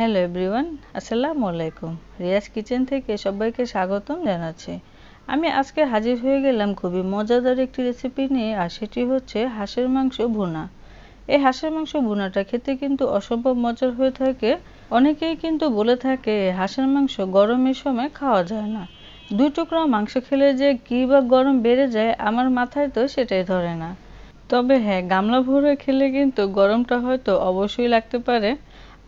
Hello everyone আসসালামু আলাইকুম Riaz kitchen থেকে সবাইকে স্বাগতম জানাচ্ছি আমি আজকে হাজির হয়ে গেলাম খুবই মজাদার একটি রেসিপি নিয়ে আর সেটি হচ্ছে হাঁসের মাংস ভুনা এই হাঁসের মাংস ভুনাটা খেতে কিন্তু অসম্ভব মজার হয়ে থাকে অনেকেই কিন্তু বলে থাকে হাঁসের মাংস গরমের সময় খাওয়া যায় না দুই টুকরা মাংস খেলে যে কী বা গরম বেড়ে যায় আমার মাথায় তো সেটাই ধরে না তবে হ্যাঁ গামলা ভরে খেলে কিন্তু গরমটা হয়তো অবশ্যই লাগতে পারে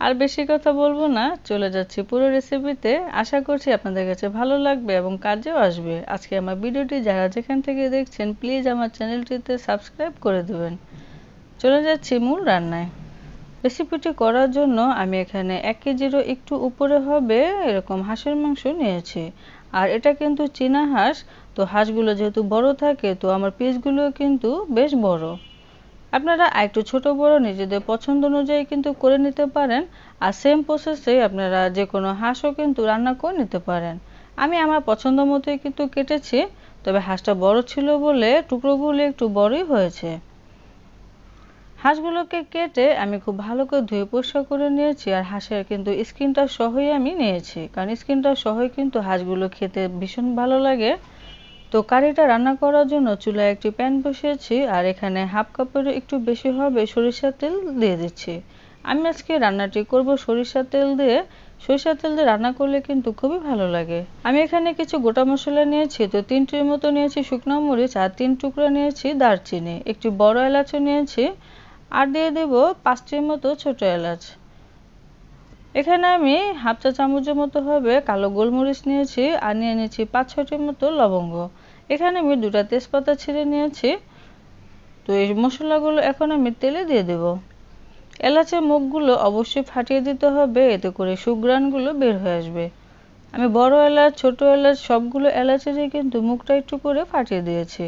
আর বেশি কথা বলবো না চলে যাচ্ছি পুরো রেসিপিতে আশা করছি আপনাদের কাছে ভালো লাগবে এবং কাজেও আসবে আজকে আমার ভিডিওটি যারা যেখান থেকে দেখছেন প্লিজ আমার চ্যানেলটিতে সাবস্ক্রাইব করে দেবেন চলে যাচ্ছি মূল রান্নায় রেসিপিটি করার জন্য আমি এখানে এক কেজিরও একটু উপরে হবে এরকম হাঁসের মাংস নিয়েছি আর এটা কিন্তু চীনা হাঁস তো হাঁসগুলো যেহেতু বড় থাকে তো আমার পিসগুলো কিন্তু বেশ বড় আপনারা একটু ছোট বড় নিজেদের পছন্দ অনুযায়ী কিন্তু করে নিতে পারেন আর সেম প্রসেসে আপনারা যে কোনো হাঁসও কিন্তু রান্না করে নিতে পারেন আমি আমার পছন্দ মতোই কিন্তু কেটেছি তবে হাঁসটা বড় ছিল বলে টুকরোগুলো একটু বড়ই হয়েছে হাঁসগুলোকে কেটে আমি খুব ভালো করে ধুয়ে পরিষ্কার করে নিয়েছি আর হাঁসের কিন্তু স্কিনটা সহই আমি নিয়েছি কারণ স্কিনটা সহই কিন্তু হাঁসগুলো খেতে ভীষণ ভালো লাগে তো কারিটা রান্না করার জন্য চুলায় একটি প্যান বসিয়েছি আর এখানে হাফ কাপের একটু বেশি হবে সরিষার তেল দিয়ে দিচ্ছি আমি আজকে রান্নাটি করব সরিষার তেল দিয়ে সরিষার তেল দিয়ে রান্না করলে কিন্তু খুবই ভালো লাগে আমি এখানে কিছু গোটা মশলা নিয়েছি তো তিনটির মতো নিয়েছি শুকনো মরিচ আর তিন টুকরো নিয়েছি দারচিনি একটি বড় এলাচও নিয়েছি আর দিয়ে দেব পাঁচটির মতো ছোট এলাচ এখানে আমি হাফ চা চামচের মতো হবে কালো গোলমরিচ নিয়েছি আর নিয়ে নিয়েছি পাঁচ ছটির মতো লবঙ্গ এখানে আমি দুটা তেজপাতা ছিঁড়ে নিয়েছি তো এই মশলাগুলো এখন আমি তেলে দিয়ে দেব এলাচের মুখগুলো অবশ্যই ফাটিয়ে দিতে হবে এতে করে সুগ্রানগুলো বের হয়ে আসবে আমি বড় এলাচ ছোট এলাচ সবগুলো এলাচেরই কিন্তু মুখটা একটু করে ফাটিয়ে দিয়েছি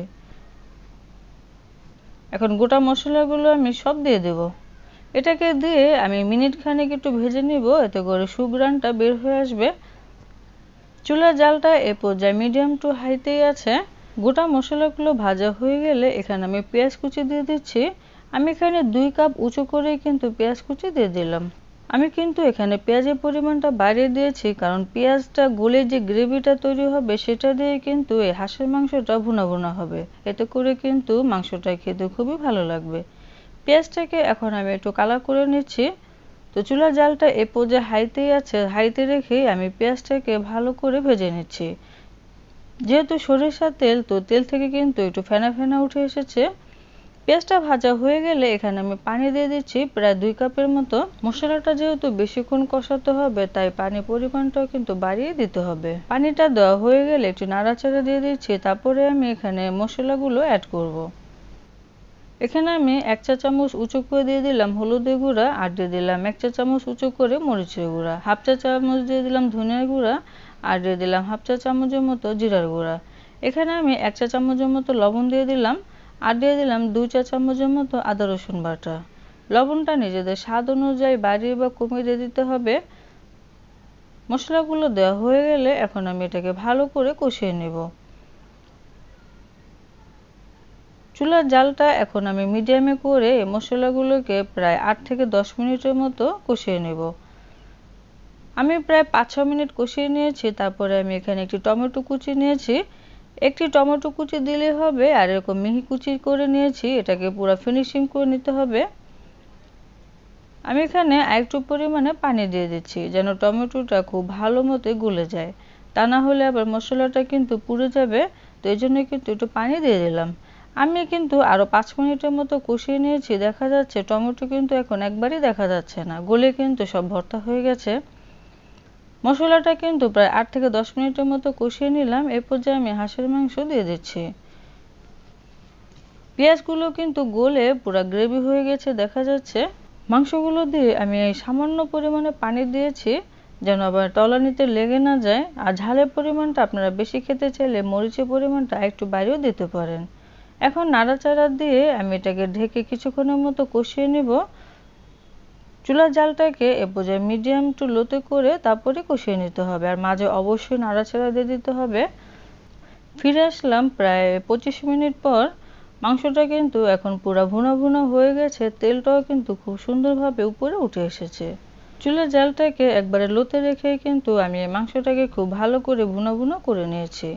এখন গোটা মশলাগুলো আমি সব দিয়ে দেব এটাকে দিয়ে আমি মিনিট খানেক একটু ভেজে নিব এতে করে সুগ্রানটা বের হয়ে আসবে চুলা জালটা এ পর্যায়ে মিডিয়াম টু হাইতেই আছে গোটা মশলাগুলো ভাজা হয়ে গেলে এখানে আমি পেঁয়াজ কুচি দিয়ে দিচ্ছি আমি এখানে দুই কাপ উঁচু করে কিন্তু পেঁয়াজ কুচি দিয়ে দিলাম আমি কিন্তু এখানে পেঁয়াজের পরিমাণটা বাড়িয়ে দিয়েছি কারণ পেঁয়াজটা গলে যে গ্রেভিটা তৈরি হবে সেটা দিয়ে কিন্তু এই হাঁসের মাংসটা ভুনা ভুনা হবে এতে করে কিন্তু মাংসটা খেতে খুবই ভালো লাগবে পেঁয়াজটাকে এখন আমি একটু কালার করে নিচ্ছি তো চুলা জালটা এ পর্যায়ে হাইতেই আছে হাইতে রেখেই আমি পেঁয়াজটাকে ভালো করে ভেজে নিচ্ছি যেহেতু সরিষার তেল তো তেল থেকে কিন্তু একটু ফেনা ফেনা উঠে এসেছে পেঁয়াজটা ভাজা হয়ে গেলে এখানে আমি পানি দিয়ে দিচ্ছি প্রায় দুই কাপের মতো মশলাটা যেহেতু বেশিক্ষণ কষাতে হবে তাই পানি পরিমাণটাও কিন্তু বাড়িয়ে দিতে হবে পানিটা দেওয়া হয়ে গেলে একটু নাড়াচাড়া দিয়ে দিচ্ছি তারপরে আমি এখানে মশলাগুলো অ্যাড করব। এখানে আমি এক চা চামচ উঁচু করে দিয়ে দিলাম হলুদের গুঁড়া আর দিয়ে দিলাম এক চা চামচ উঁচু করে মরিচের গুঁড়া হাফ চা চামচ দিয়ে দিলাম ধনিয়ার গুঁড়া আর দিয়ে দিলাম হাফ চা চামচের মতো জিরার গুঁড়া এখানে আমি এক চা চামচের মতো লবণ দিয়ে দিলাম আর দিয়ে দিলাম দুই চা চামচের মতো আদা রসুন বাটা লবণটা নিজেদের স্বাদ অনুযায়ী বাড়িয়ে বা কমিয়ে দিয়ে দিতে হবে মশলাগুলো দেওয়া হয়ে গেলে এখন আমি এটাকে ভালো করে কষিয়ে নেব চুলার জালটা এখন আমি মিডিয়ামে করে মশলাগুলোকে প্রায় আট থেকে দশ মিনিটের মতো কষিয়ে নেব আমি প্রায় পাঁচ ছ মিনিট কষিয়ে নিয়েছি তারপরে আমি এখানে একটি টমেটো কুচি নিয়েছি একটি টমেটো কুচি দিলে হবে আর এরকম মিহি কুচি করে নিয়েছি এটাকে পুরো ফিনিশিং করে নিতে হবে আমি এখানে একটু পরিমাণে পানি দিয়ে দিচ্ছি যেন টমেটোটা খুব ভালো মতো গলে যায় তা না হলে আবার মশলাটা কিন্তু পুড়ে যাবে তো এই জন্য কিন্তু একটু পানি দিয়ে দিলাম আমি কিন্তু আরো পাঁচ মিনিটের মতো কষিয়ে নিয়েছি দেখা যাচ্ছে টমেটো কিন্তু এখন একবারই দেখা যাচ্ছে না গলে কিন্তু সব ভর্তা হয়ে গেছে মশলাটা কিন্তু প্রায় আট থেকে দশ মিনিটের মতো কষিয়ে নিলাম এ পর্যায়ে আমি হাঁসের মাংস দিয়ে দিচ্ছি পেঁয়াজগুলো কিন্তু গলে পুরো গ্রেভি হয়ে গেছে দেখা যাচ্ছে মাংসগুলো দিয়ে আমি সামান্য পরিমাণে পানি দিয়েছি যেন আবার তলানিতে লেগে না যায় আর ঝালের পরিমাণটা আপনারা বেশি খেতে চাইলে মরিচের পরিমাণটা একটু বাড়িয়েও দিতে পারেন এখন নাড়াচাড়া দিয়ে আমি এটাকে ঢেকে কিছুক্ষণের মতো কষিয়ে নেব চুলার জালটাকে এ পর্যায়ে মিডিয়াম টু লোতে করে তারপরে কষিয়ে নিতে হবে আর মাঝে অবশ্যই নাড়াচাড়া দিয়ে দিতে হবে ফিরে আসলাম প্রায় পঁচিশ মিনিট পর মাংসটা কিন্তু এখন পুরা ভুনা ভুনা হয়ে গেছে তেলটাও কিন্তু খুব সুন্দরভাবে উপরে উঠে এসেছে চুলের জালটাকে একবারে লোতে রেখে কিন্তু আমি এই মাংসটাকে খুব ভালো করে ভুনা ভুনা করে নিয়েছি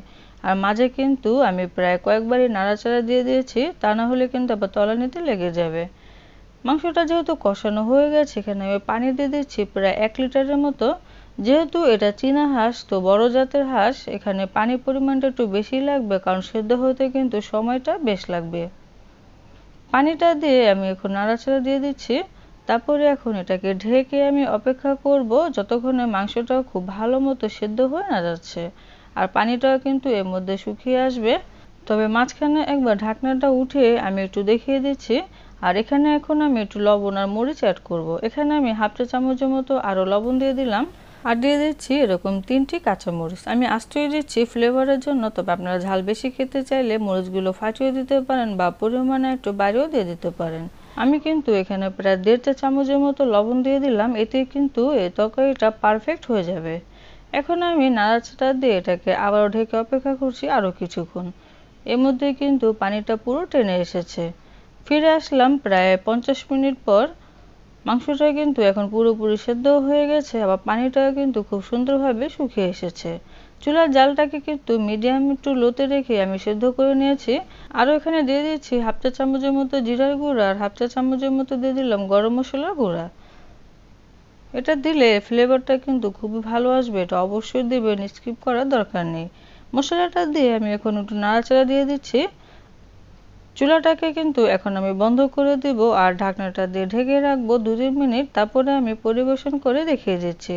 আর মাঝে কিন্তু আমি প্রায় কয়েকবারই নাড়াচাড়া দিয়ে দিয়েছি তা না হলে কিন্তু আবার তলানিতে লেগে যাবে মাংসটা যেহেতু কষানো হয়ে গেছে এখানে আমি পানি দিয়ে দিচ্ছি প্রায় এক লিটারের মতো যেহেতু এটা চীনা হাঁস তো বড় জাতের হাঁস এখানে পানি পরিমাণটা একটু বেশি লাগবে কারণ সেদ্ধ হতে কিন্তু সময়টা বেশ লাগবে পানিটা দিয়ে আমি এখন নাড়াচাড়া দিয়ে দিচ্ছি তারপরে এখন এটাকে ঢেকে আমি অপেক্ষা করব যতক্ষণে মাংসটা খুব ভালো মতো সেদ্ধ হয়ে না যাচ্ছে আর পানিটাও কিন্তু এর মধ্যে শুকিয়ে আসবে তবে মাঝখানে একবার ঢাকনাটা উঠিয়ে আমি একটু দেখিয়ে দিচ্ছি আর এখানে এখন আমি একটু লবণ আর মরিচ অ্যাড করব। এখানে আমি হাফ চা চামচের মতো আরও লবণ দিয়ে দিলাম আর দিয়ে দিচ্ছি এরকম তিনটি কাঁচামরিচ আমি আস্তই দিচ্ছি ফ্লেভারের জন্য তবে আপনারা ঝাল বেশি খেতে চাইলে মরিচগুলো ফাটিয়ে দিতে পারেন বা পরিমাণে একটু বাড়িয়েও দিয়ে দিতে পারেন আমি কিন্তু এখানে প্রায় দেড় চা চামচের মতো লবণ দিয়ে দিলাম এতে কিন্তু এই তরকারিটা পারফেক্ট হয়ে যাবে এখন আমি নাড়াচাড়া দিয়ে এটাকে আবারও ঢেকে অপেক্ষা করছি আরও কিছুক্ষণ এর মধ্যে কিন্তু পানিটা পুরো টেনে এসেছে ফিরে আসলাম প্রায় পঞ্চাশ মিনিট পর মাংসটা কিন্তু এখন পুরোপুরি সেদ্ধ হয়ে গেছে আবার পানিটাও কিন্তু খুব সুন্দরভাবে শুকিয়ে এসেছে চুলার জালটাকে কিন্তু মিডিয়াম একটু লোতে রেখে আমি সেদ্ধ করে নিয়েছি আরও এখানে দিয়ে দিচ্ছি হাফ চা চামচের মতো জিরার গুঁড়া আর হাফ চা চামচের মতো দিয়ে দিলাম গরম মশলার গুঁড়া এটা দিলে ফ্লেভারটা কিন্তু খুবই ভালো আসবে এটা অবশ্যই দেবেন স্কিপ করার দরকার নেই মশলাটা দিয়ে আমি এখন একটু নাড়াচাড়া দিয়ে দিচ্ছি চুলাটাকে কিন্তু এখন আমি বন্ধ করে দেব আর ঢাকনাটা দিয়ে ঢেকে রাখবো দু তিন মিনিট তারপরে আমি পরিবেশন করে দেখিয়ে দিচ্ছি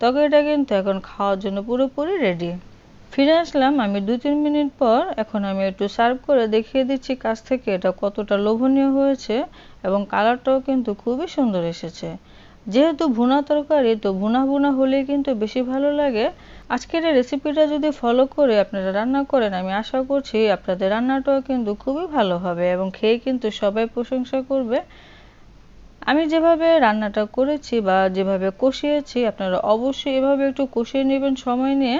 তবে এটা কিন্তু এখন খাওয়ার জন্য পুরোপুরি রেডি ফিরে আসলাম আমি দু তিন মিনিট পর এখন আমি একটু সার্ভ করে দেখিয়ে দিচ্ছি কাছ থেকে এটা কতটা লোভনীয় হয়েছে এবং কালারটাও কিন্তু খুবই সুন্দর এসেছে যেহেতু ভুনা তরকারি তো ভুনা ভুনা হলে কিন্তু বেশি ভালো লাগে আজকের এই রেসিপিটা যদি ফলো করে আপনারা রান্না করেন আমি আশা করছি আপনাদের রান্নাটাও কিন্তু খুবই ভালো হবে এবং খেয়ে কিন্তু সবাই প্রশংসা করবে আমি যেভাবে রান্নাটা করেছি বা যেভাবে কষিয়েছি আপনারা অবশ্যই এভাবে একটু কষিয়ে নেবেন সময় নিয়ে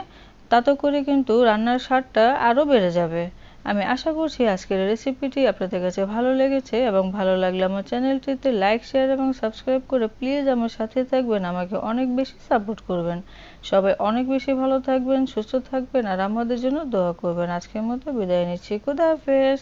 তাতে করে কিন্তু রান্নার স্বাদটা আরও বেড়ে যাবে আমি আশা করছি আজকের রেসিপিটি আপনাদের কাছে ভালো লেগেছে এবং ভালো লাগলে আমার চ্যানেলটিতে লাইক শেয়ার এবং সাবস্ক্রাইব করে প্লিজ আমার সাথে থাকবেন আমাকে অনেক বেশি সাপোর্ট করবেন সবাই অনেক বেশি ভালো থাকবেন সুস্থ থাকবেন আর আমাদের জন্য দোয়া করবেন আজকের মতো বিদায় নিচ্ছি খুদা হাফেজ